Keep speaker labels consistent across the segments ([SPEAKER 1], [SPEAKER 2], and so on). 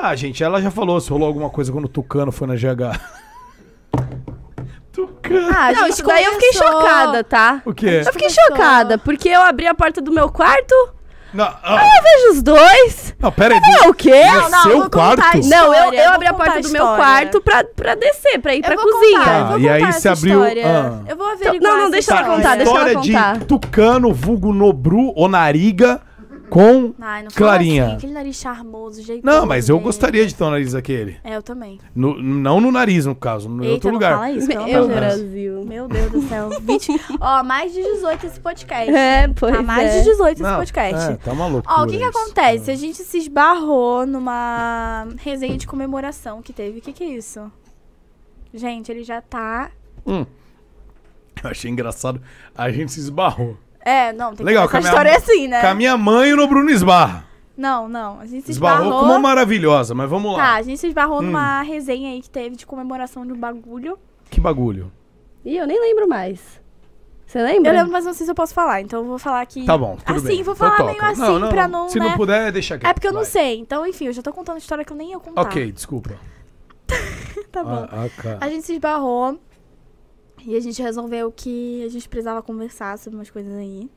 [SPEAKER 1] Ah, gente, ela já falou se rolou alguma coisa quando o Tucano foi na GH.
[SPEAKER 2] Tucano. Ah, não, isso daí eu fiquei chocada, tá? O quê? Eu fiquei chocada, porque eu abri a porta do meu quarto. Não, ah. Aí eu vejo os dois.
[SPEAKER 1] Não, pera aí. Ah, o quê? Não, não, seu quarto? Não, eu, eu,
[SPEAKER 2] abri a porta a do meu quarto pra, pra descer, pra ir eu pra cozinha. Tá, contar, ah, e
[SPEAKER 1] aí você abriu. Ah.
[SPEAKER 3] Eu vou averiguar. Então, não, não, deixa ela contar, deixa ela contar. História
[SPEAKER 1] de tucano, vulgo nobru, onariga com Ai, não Clarinha. Assim, aquele
[SPEAKER 3] nariz charmoso, jeito. Não, mas
[SPEAKER 1] eu gostaria de ter um nariz daquele. É, eu também. No, não no nariz, no caso, no Eita, outro lugar. Fala isso, pelo Meu Brasil.
[SPEAKER 3] Meu Deus do céu. 20... Ó, mais de 18 esse podcast. É, pois tá mais é. de 18 não, esse podcast. É, tá maluco. Ó, o que que acontece? A gente se esbarrou numa resenha de comemoração que teve. O que que é isso? Gente, ele já tá...
[SPEAKER 1] Hum. Eu achei engraçado. A gente se esbarrou.
[SPEAKER 3] É, não, tem Legal, que essa história é assim, né? Com a minha
[SPEAKER 1] mãe e no Bruno Esbarra.
[SPEAKER 3] Não, não. A gente se esbarrou. Esbarrou como uma
[SPEAKER 1] maravilhosa, mas vamos lá. Tá, a
[SPEAKER 3] gente se esbarrou hum. numa resenha aí que teve de comemoração de um bagulho.
[SPEAKER 1] Que bagulho?
[SPEAKER 3] Ih, eu nem lembro mais. Você lembra? Eu lembro, mas não sei se eu posso falar, então eu vou falar aqui. Tá bom, tudo assim, bem. vou então falar meio assim não, não, pra não. Se né? não puder, deixa aqui. É porque eu vai. não sei, então enfim, eu já tô contando história que eu nem ia contar. Ok, desculpa. tá ah, bom. Ah, a gente se esbarrou e a gente resolveu que a gente precisava conversar sobre umas coisas aí.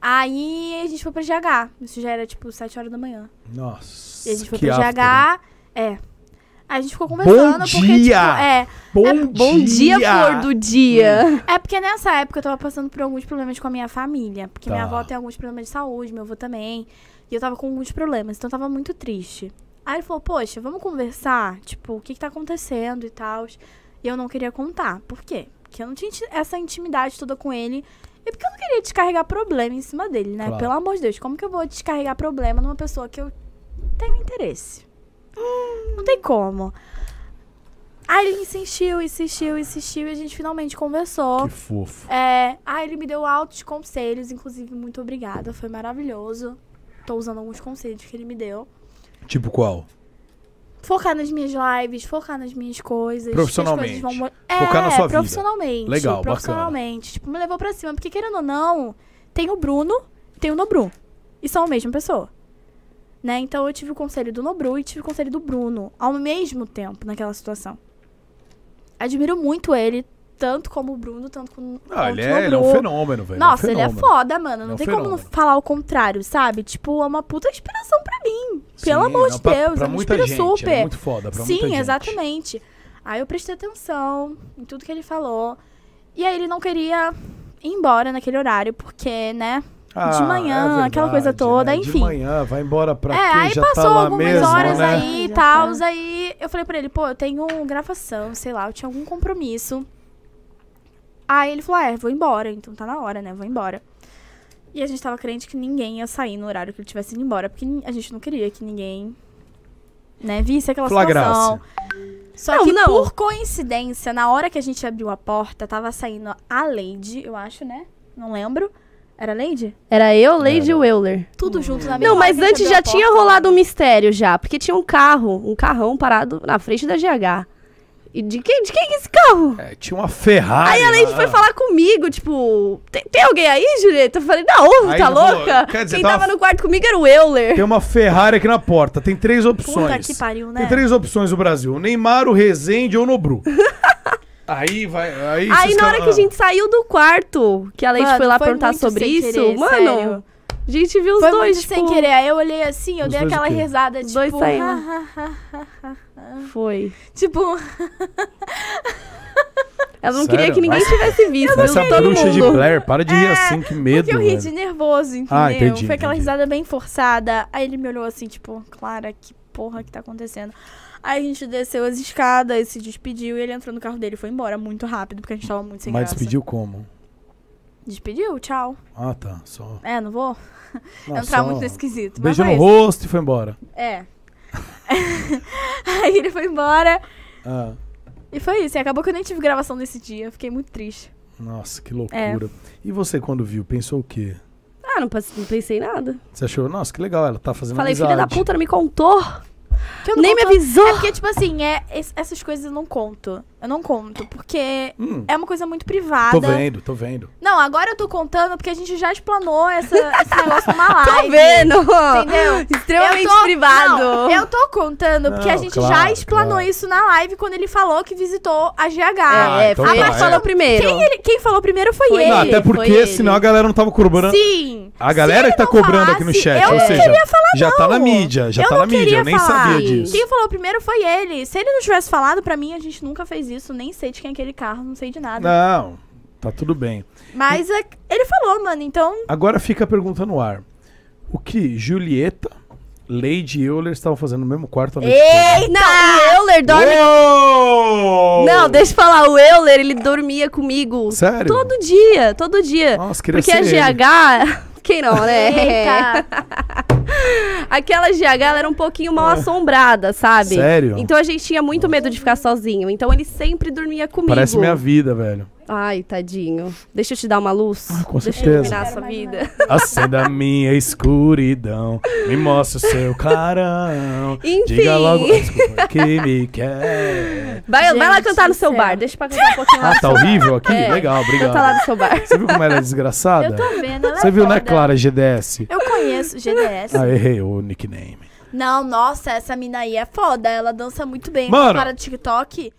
[SPEAKER 3] Aí a gente foi pra GH. Isso já era tipo 7 horas da manhã. Nossa. E a gente foi pra after, GH. Né? É. Aí a gente ficou conversando bom porque, dia! Tipo, é. é bom é, dia! Bom dia, flor do dia! É porque nessa época eu tava passando por alguns problemas com a minha família. Porque tá. minha avó tem alguns problemas de saúde, meu avô também. E eu tava com alguns problemas, então eu tava muito triste. Aí ele falou, poxa, vamos conversar? Tipo, o que que tá acontecendo e tal. E eu não queria contar. Por quê? Porque eu não tinha essa intimidade toda com ele. E porque eu não queria descarregar problema em cima dele, né? Claro. Pelo amor de Deus, como que eu vou descarregar problema numa pessoa que eu tenho interesse? Hum. Não tem como. Aí ele insistiu, insistiu, insistiu e a gente finalmente conversou. Que fofo. É, aí ele me deu altos conselhos, inclusive, muito obrigada, foi maravilhoso. Tô usando alguns conselhos que ele me deu. Tipo qual? focar nas minhas lives, focar nas minhas coisas. Profissionalmente. Coisas vão... é, focar na é, sua profissionalmente, vida. Legal, profissionalmente. Bacana. Tipo, me levou pra cima. Porque, querendo ou não, tem o Bruno, tem o Nobru. E são a mesma pessoa. Né? Então eu tive o conselho do Nobru e tive o conselho do Bruno ao mesmo tempo naquela situação. Admiro muito ele tanto como o Bruno, tanto como ah, ele é, ele é um fenômeno, velho. Nossa, é um fenômeno. ele é foda, mano. Não é um tem fenômeno. como falar o contrário, sabe? Tipo, é uma puta inspiração pra mim. Sim, Pelo amor de Deus, pra é muita gente, é super. É muito foda, pra Sim, exatamente. Aí eu prestei atenção em tudo que ele falou. E aí ele não queria ir embora naquele horário, porque, né? Ah, de manhã, é verdade, aquela coisa né? toda, né? enfim. De
[SPEAKER 1] manhã, vai embora pra é, quem aí já tá passou tá lá algumas mesmo, horas né? aí
[SPEAKER 3] e tal. Tá. Aí eu falei pra ele, pô, eu tenho gravação, sei lá, eu tinha algum compromisso. Aí ele falou: ah, é, vou embora, então tá na hora, né? Vou embora. E a gente tava crente que ninguém ia sair no horário que ele tivesse indo embora, porque a gente não queria que ninguém, né, visse aquela Flagrasse. situação. Só não, que não. por coincidência, na hora que a gente abriu a porta, tava saindo a Lady, eu acho, né? Não lembro. Era Lady? Era eu, Lady Wheeler. Tudo hum. junto na mesma Não, mas antes já tinha rolado
[SPEAKER 2] um mistério já, porque tinha um carro, um carrão parado na frente da GH. E de quem, de quem é esse carro? É, tinha uma
[SPEAKER 1] Ferrari. Aí a Lady foi falar
[SPEAKER 2] comigo, tipo, tem, tem alguém aí, Julieta? Eu falei, não, aí tá louca? quer dizer, quem tava... tava... no quarto comigo era o Euler. Tem
[SPEAKER 1] uma Ferrari aqui na porta, tem três opções. Puta que
[SPEAKER 2] pariu, né? Tem três
[SPEAKER 1] opções no Brasil: Neymar, o Rezende ou Nobru. Aí vai.
[SPEAKER 2] Aí, aí na hora que a gente saiu do quarto, que a Lady foi lá foi perguntar sobre isso, querer, mano. Sério.
[SPEAKER 3] A gente viu os Foi dois, tipo... sem querer. Aí eu olhei assim, eu os dei aquela risada, tipo... Dois saindo. Foi. Tipo... Ela não Sério? queria que ninguém tivesse visto. Eu Essa todo bruxa mundo. de Blair,
[SPEAKER 1] para de rir é, assim, que medo. Porque eu ri de
[SPEAKER 3] nervoso, ah, entendeu? Ah, entendi, Foi entendi. aquela risada bem forçada. Aí ele me olhou assim, tipo, Clara, que porra que tá acontecendo? Aí a gente desceu as escadas, se despediu e ele entrou no carro dele e foi embora muito rápido, porque a gente tava muito sem Mas graça. Mas despediu como? Despediu? Tchau. Ah, tá. Só. É, não vou não, entrar só... muito no esquisito. Beijou é no rosto e foi embora. É. Aí ele foi embora. Ah. E foi isso. E acabou que eu nem tive gravação nesse dia. Fiquei muito triste.
[SPEAKER 1] Nossa, que é. loucura. É. E você, quando viu, pensou o quê?
[SPEAKER 2] Ah,
[SPEAKER 3] não, pensei nada.
[SPEAKER 1] Você achou, nossa, que legal, ela tá fazendo Falei, amizade. filha da puta,
[SPEAKER 3] não me contou. Nem conto... me avisou. É porque, tipo assim, é, essas coisas eu não conto. Eu não conto, porque hum. é uma coisa muito privada. Tô vendo, tô vendo. Não, agora eu tô contando porque a gente já explanou essa, esse negócio numa live. tô vendo! Entendeu? Extremamente tô, privado. Não, eu tô contando não, porque a gente claro, já explanou claro. isso na live quando ele falou que visitou a GH. É, ah, é foi, então a Marta tá, é. falou primeiro. Quem, ele, quem falou primeiro foi, foi ele. Não, até porque
[SPEAKER 1] senão a galera não tava curvando. Né? Sim! A galera que tá cobrando aqui no chat, eu ou seja, queria falar, já não. tá na mídia, já eu tá na mídia, eu nem falar. sabia disso. Quem
[SPEAKER 3] falou primeiro foi ele. Se ele não tivesse falado, para mim a gente nunca fez isso, nem sei de quem é aquele carro, não sei de nada. Não,
[SPEAKER 1] tá tudo bem.
[SPEAKER 3] Mas é e... ele falou, mano, então.
[SPEAKER 1] Agora fica a pergunta no ar. O que Julieta Lady Euler estavam fazendo no mesmo quarto a noite Eita!
[SPEAKER 2] Toda. Não, o Euler dorme...
[SPEAKER 1] Uou! Não, deixa eu
[SPEAKER 2] falar. O Euler, ele dormia comigo. Sério? Todo dia, todo dia. Nossa, queria Porque a GH... Quem não, né? Aquela GH era um pouquinho mal é. assombrada, sabe? Sério? Então a gente tinha muito medo de ficar sozinho. Então ele sempre dormia comigo. Parece minha
[SPEAKER 1] vida, velho.
[SPEAKER 2] Ai, tadinho. Deixa eu te dar uma luz. Ah, com Deixa certeza. eu iluminar a sua vida.
[SPEAKER 1] Acenda a minha escuridão. Me mostra o seu carão. Enfim. Diga logo desculpa, que me quer.
[SPEAKER 2] Vai, vai lá cantar no seu céu. bar. Deixa pra cantar um pouquinho ah, lá. Ah, tá
[SPEAKER 1] horrível aqui? É. Legal, obrigado. Canta lá no
[SPEAKER 3] seu bar. Você viu
[SPEAKER 1] como ela é desgraçada? Eu tô
[SPEAKER 3] vendo. Você viu, né, foda. né,
[SPEAKER 1] Clara, GDS?
[SPEAKER 3] Eu conheço GDS. Ah,
[SPEAKER 1] errei o nickname.
[SPEAKER 3] Não, nossa, essa mina aí é foda. Ela dança muito bem. Mano. Para TikTok.